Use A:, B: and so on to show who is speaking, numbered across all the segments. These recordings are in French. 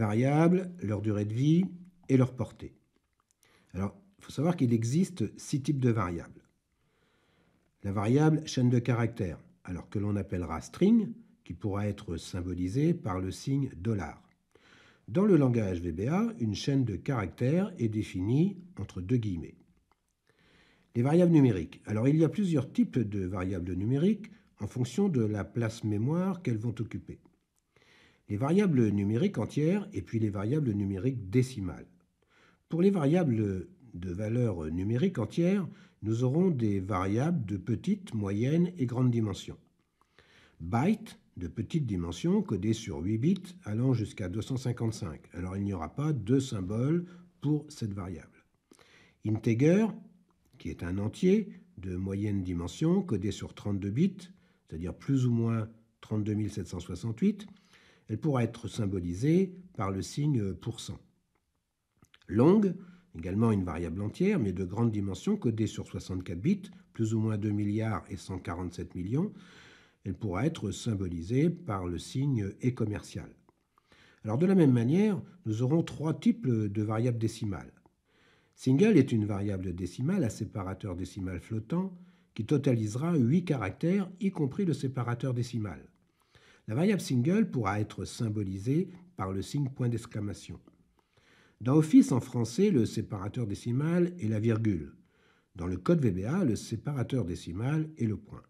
A: variables, leur durée de vie et leur portée. Alors, il faut savoir qu'il existe six types de variables. La variable chaîne de caractère, alors que l'on appellera string, qui pourra être symbolisée par le signe dollar. Dans le langage VBA, une chaîne de caractères est définie entre deux guillemets. Les variables numériques. Alors il y a plusieurs types de variables numériques en fonction de la place mémoire qu'elles vont occuper les variables numériques entières et puis les variables numériques décimales. Pour les variables de valeur numérique entière, nous aurons des variables de petite, moyenne et grande dimension. Byte de petite dimension codé sur 8 bits allant jusqu'à 255. Alors il n'y aura pas de symboles pour cette variable. Integer qui est un entier de moyenne dimension codé sur 32 bits, c'est-à-dire plus ou moins 32 768. Elle pourra être symbolisée par le signe pourcent. Longue, également une variable entière, mais de grande dimension, codée sur 64 bits, plus ou moins 2 milliards et 147 millions, elle pourra être symbolisée par le signe et commercial. Alors de la même manière, nous aurons trois types de variables décimales. Single est une variable décimale à séparateur décimal flottant qui totalisera 8 caractères, y compris le séparateur décimal. La variable single pourra être symbolisée par le signe point d'exclamation. Dans Office en français, le séparateur décimal est la virgule. Dans le code VBA, le séparateur décimal est le point.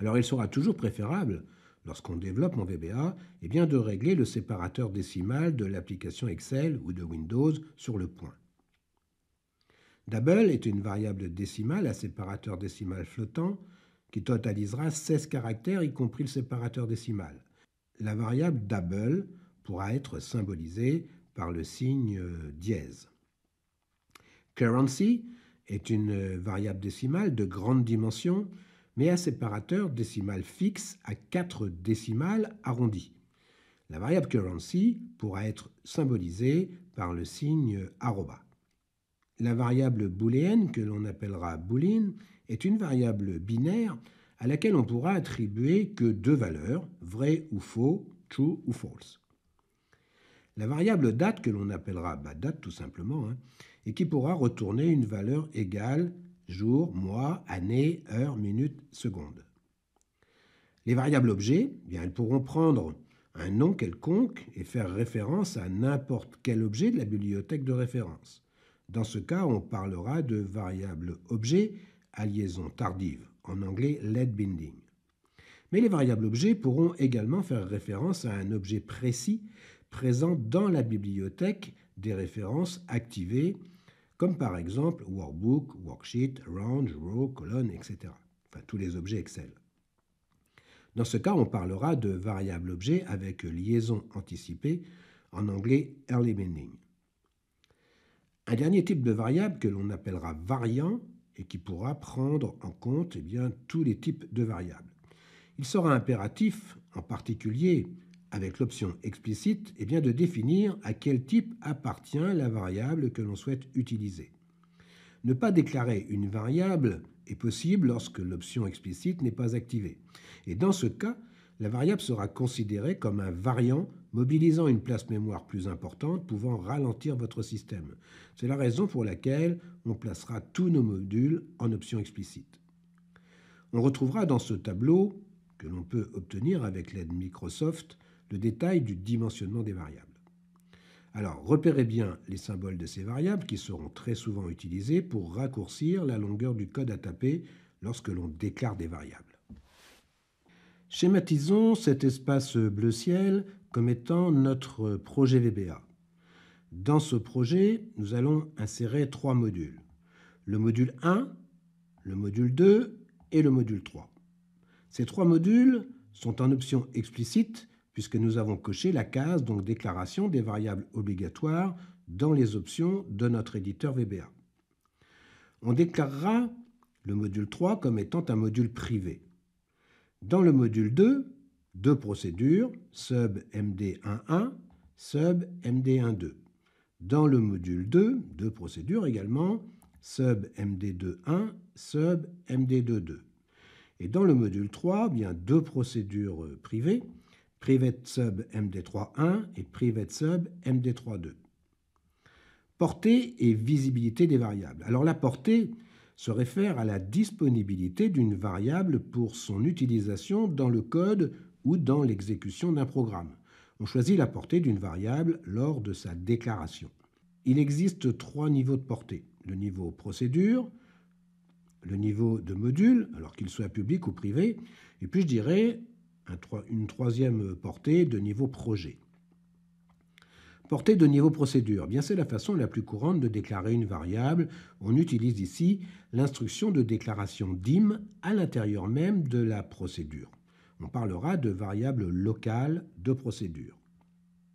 A: Alors il sera toujours préférable, lorsqu'on développe mon VBA, eh bien de régler le séparateur décimal de l'application Excel ou de Windows sur le point. Double est une variable décimale à séparateur décimal flottant qui totalisera 16 caractères, y compris le séparateur décimal. La variable double pourra être symbolisée par le signe euh, dièse. Currency est une variable décimale de grande dimension, mais à séparateur décimal fixe à 4 décimales arrondies. La variable currency pourra être symbolisée par le signe arroba. La variable booléenne, que l'on appellera boolean, est une variable binaire à laquelle on pourra attribuer que deux valeurs, vrai ou faux, true ou false. La variable date, que l'on appellera bah, date tout simplement, hein, et qui pourra retourner une valeur égale jour, mois, année, heure, minute, seconde. Les variables objets, eh bien, elles pourront prendre un nom quelconque et faire référence à n'importe quel objet de la bibliothèque de référence. Dans ce cas, on parlera de variable objet à liaison tardive, en anglais lead binding. Mais les variables objets pourront également faire référence à un objet précis présent dans la bibliothèque des références activées, comme par exemple workbook, worksheet, range, row, colonne, etc. Enfin, tous les objets Excel. Dans ce cas, on parlera de variables objet avec liaison anticipée, en anglais early binding. Un dernier type de variable que l'on appellera variant et qui pourra prendre en compte eh bien, tous les types de variables. Il sera impératif, en particulier avec l'option explicite, et eh bien, de définir à quel type appartient la variable que l'on souhaite utiliser. Ne pas déclarer une variable est possible lorsque l'option explicite n'est pas activée. Et dans ce cas, la variable sera considérée comme un variant mobilisant une place mémoire plus importante pouvant ralentir votre système. C'est la raison pour laquelle on placera tous nos modules en option explicite. On retrouvera dans ce tableau, que l'on peut obtenir avec l'aide Microsoft, le détail du dimensionnement des variables. Alors, repérez bien les symboles de ces variables qui seront très souvent utilisés pour raccourcir la longueur du code à taper lorsque l'on déclare des variables. Schématisons cet espace bleu ciel comme étant notre projet VBA. Dans ce projet, nous allons insérer trois modules. Le module 1, le module 2 et le module 3. Ces trois modules sont en option explicite puisque nous avons coché la case donc déclaration des variables obligatoires dans les options de notre éditeur VBA. On déclarera le module 3 comme étant un module privé. Dans le module 2, deux procédures, sub MD11, sub MD12. Dans le module 2, deux procédures également, sub MD21, sub MD22. Et dans le module 3, eh bien deux procédures euh, privées, private sub MD31 et private sub MD32. Portée et visibilité des variables. Alors la portée, se réfère à la disponibilité d'une variable pour son utilisation dans le code ou dans l'exécution d'un programme. On choisit la portée d'une variable lors de sa déclaration. Il existe trois niveaux de portée. Le niveau procédure, le niveau de module, alors qu'il soit public ou privé, et puis je dirais une troisième portée de niveau projet. Portée de niveau procédure, eh bien c'est la façon la plus courante de déclarer une variable. On utilise ici l'instruction de déclaration DIM à l'intérieur même de la procédure. On parlera de variable locale de procédure.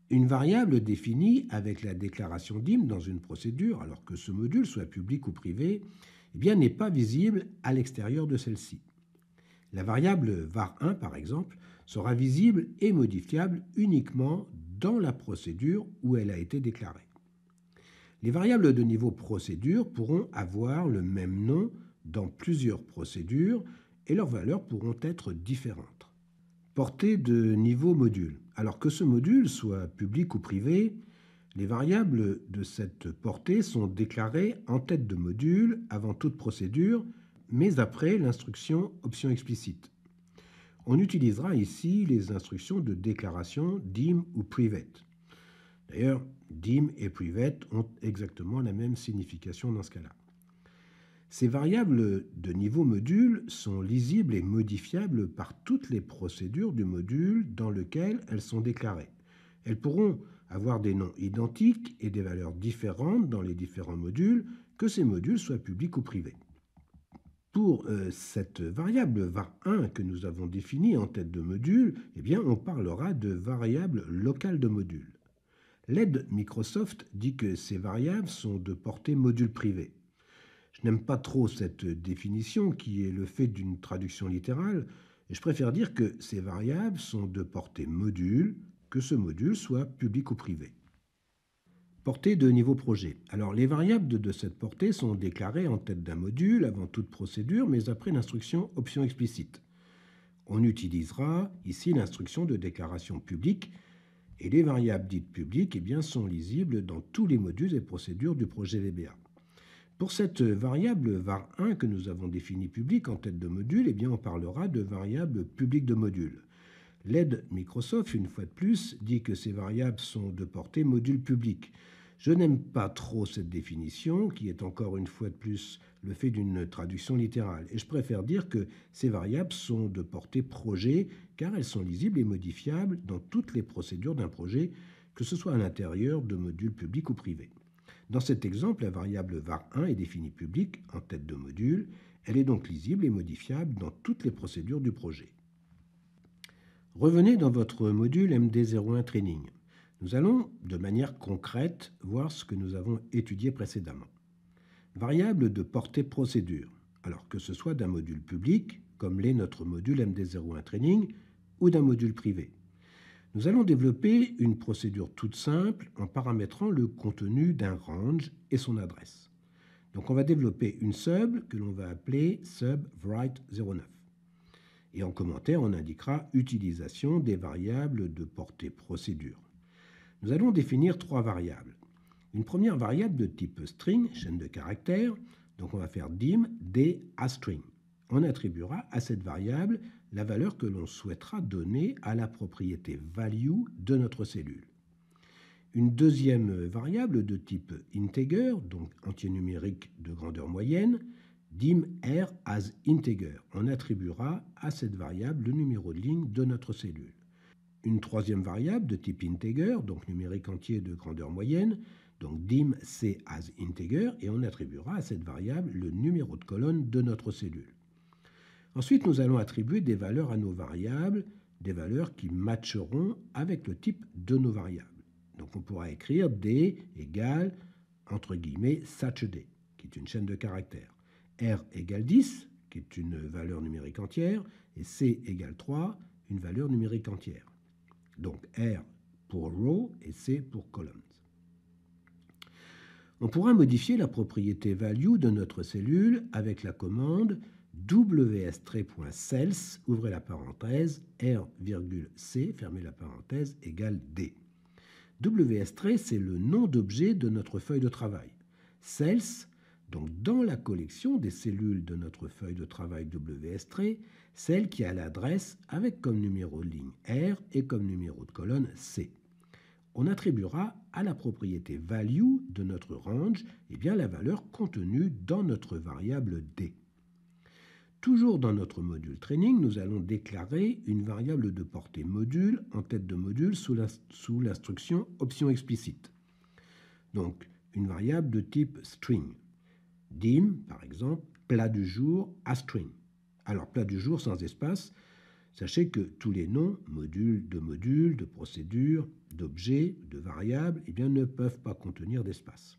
A: Une variable définie avec la déclaration DIM dans une procédure, alors que ce module soit public ou privé, eh bien n'est pas visible à l'extérieur de celle-ci. La variable var1 par exemple sera visible et modifiable uniquement dans la procédure où elle a été déclarée. Les variables de niveau procédure pourront avoir le même nom dans plusieurs procédures et leurs valeurs pourront être différentes. Portée de niveau module. Alors que ce module soit public ou privé, les variables de cette portée sont déclarées en tête de module avant toute procédure, mais après l'instruction option explicite. On utilisera ici les instructions de déclaration DIM ou PRIVATE. D'ailleurs, DIM et PRIVATE ont exactement la même signification dans ce cas-là. Ces variables de niveau module sont lisibles et modifiables par toutes les procédures du module dans lequel elles sont déclarées. Elles pourront avoir des noms identiques et des valeurs différentes dans les différents modules, que ces modules soient publics ou privés. Pour euh, cette variable var1 que nous avons définie en tête de module, eh bien, on parlera de variable locale de module. L'aide Microsoft dit que ces variables sont de portée module privé. Je n'aime pas trop cette définition qui est le fait d'une traduction littérale, et je préfère dire que ces variables sont de portée module, que ce module soit public ou privé portée de niveau projet. Alors les variables de, cette portée sont déclarées en tête d'un module avant toute procédure, mais après l'instruction option explicite. On utilisera ici l'instruction de déclaration publique et les variables dites publiques eh bien, sont lisibles dans tous les modules et procédures du projet VBA. Pour cette variable var1 que nous avons définie publique en tête de module, eh bien, on parlera de variable publique de module. L'aide Microsoft, une fois de plus, dit que ces variables sont de portée module public. Je n'aime pas trop cette définition, qui est encore une fois de plus le fait d'une traduction littérale, et je préfère dire que ces variables sont de portée projet, car elles sont lisibles et modifiables dans toutes les procédures d'un projet, que ce soit à l'intérieur de modules publics ou privés. Dans cet exemple, la variable var1 est définie publique en tête de module, elle est donc lisible et modifiable dans toutes les procédures du projet. Revenez dans votre module MD01 Training. Nous allons, de manière concrète, voir ce que nous avons étudié précédemment. Variable de portée procédure, alors que ce soit d'un module public, comme l'est notre module MD01 Training, ou d'un module privé. Nous allons développer une procédure toute simple en paramétrant le contenu d'un range et son adresse. Donc on va développer une sub que l'on va appeler subWrite09. Et en commentaire, on indiquera utilisation des variables de portée procédure nous allons définir trois variables. Une première variable de type string, chaîne de caractères, donc on va faire dim d à string. On attribuera à cette variable la valeur que l'on souhaitera donner à la propriété value de notre cellule. Une deuxième variable de type integer, donc entier numérique de grandeur moyenne, dim r as integer. On attribuera à cette variable le numéro de ligne de notre cellule une troisième variable de type integer, donc numérique entier de grandeur moyenne, donc dim c as integer, et on attribuera à cette variable le numéro de colonne de notre cellule. Ensuite, nous allons attribuer des valeurs à nos variables, des valeurs qui matcheront avec le type de nos variables. Donc on pourra écrire d égale, entre guillemets, d, qui est une chaîne de caractères, r égale 10, qui est une valeur numérique entière, et c égale 3, une valeur numérique entière. Donc R pour row et C pour columns. On pourra modifier la propriété value de notre cellule avec la commande ws ouvrez la parenthèse, r,c, fermez la parenthèse, égale d. ws c'est le nom d'objet de notre feuille de travail. Cells, donc dans la collection des cellules de notre feuille de travail WS-, celle qui a l'adresse avec comme numéro de ligne R et comme numéro de colonne C. On attribuera à la propriété value de notre range eh bien, la valeur contenue dans notre variable D. Toujours dans notre module training, nous allons déclarer une variable de portée module en tête de module sous l'instruction option explicite. Donc, une variable de type string dim, par exemple, plat du jour, a string. Alors, plat du jour sans espace, sachez que tous les noms, modules, de modules, de procédures, d'objets, de variables, eh bien, ne peuvent pas contenir d'espace.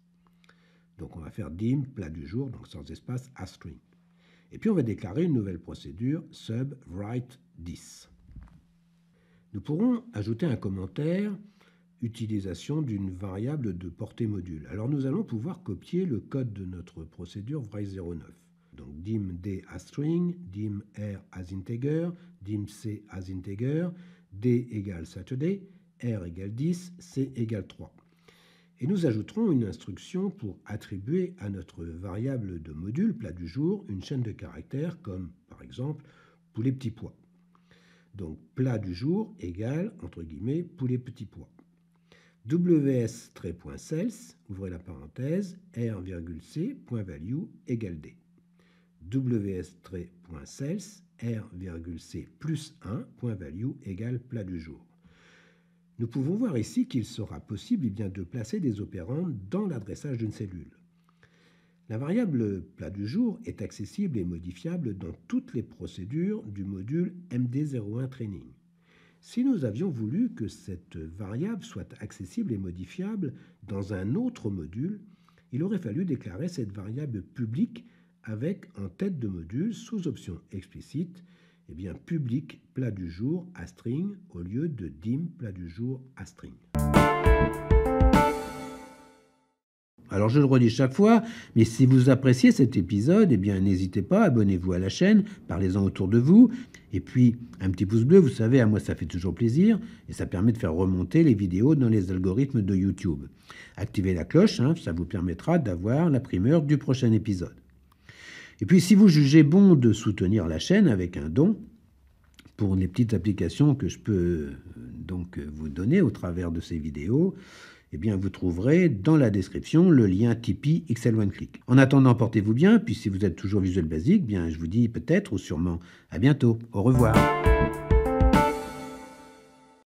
A: Donc, on va faire dim, plat du jour, donc sans espace, a string. Et puis, on va déclarer une nouvelle procédure, sub write 10. Nous pourrons ajouter un commentaire utilisation d'une variable de portée module. Alors nous allons pouvoir copier le code de notre procédure vrai 09 Donc dim d as string, dim r as integer, dim c as integer, d égale Saturday, r égale 10, c égale 3. Et nous ajouterons une instruction pour attribuer à notre variable de module plat du jour une chaîne de caractères comme par exemple poulet petit pois. Donc plat du jour égale entre guillemets poulet petit pois ws ouvrez la parenthèse, r,c, égale d. ws 3cels r,c plus 1, égale plat du jour. Nous pouvons voir ici qu'il sera possible eh bien, de placer des opérandes dans l'adressage d'une cellule. La variable plat du jour est accessible et modifiable dans toutes les procédures du module MD01 Training. Si nous avions voulu que cette variable soit accessible et modifiable dans un autre module, il aurait fallu déclarer cette variable publique avec en tête de module, sous option explicite, eh bien public plat du jour à string au lieu de dim plat du jour à string. Alors je le redis chaque fois, mais si vous appréciez cet épisode, eh bien n'hésitez pas, abonnez-vous à la chaîne, parlez-en autour de vous, et puis un petit pouce bleu, vous savez, à moi ça fait toujours plaisir, et ça permet de faire remonter les vidéos dans les algorithmes de YouTube. Activez la cloche, hein, ça vous permettra d'avoir la primeur du prochain épisode. Et puis si vous jugez bon de soutenir la chaîne avec un don, pour les petites applications que je peux euh, donc euh, vous donner au travers de ces vidéos, eh bien vous trouverez dans la description le lien Tipeee XL One Click. En attendant, portez-vous bien, puis si vous êtes toujours visuel basique, bien je vous dis peut-être ou sûrement à bientôt. Au revoir.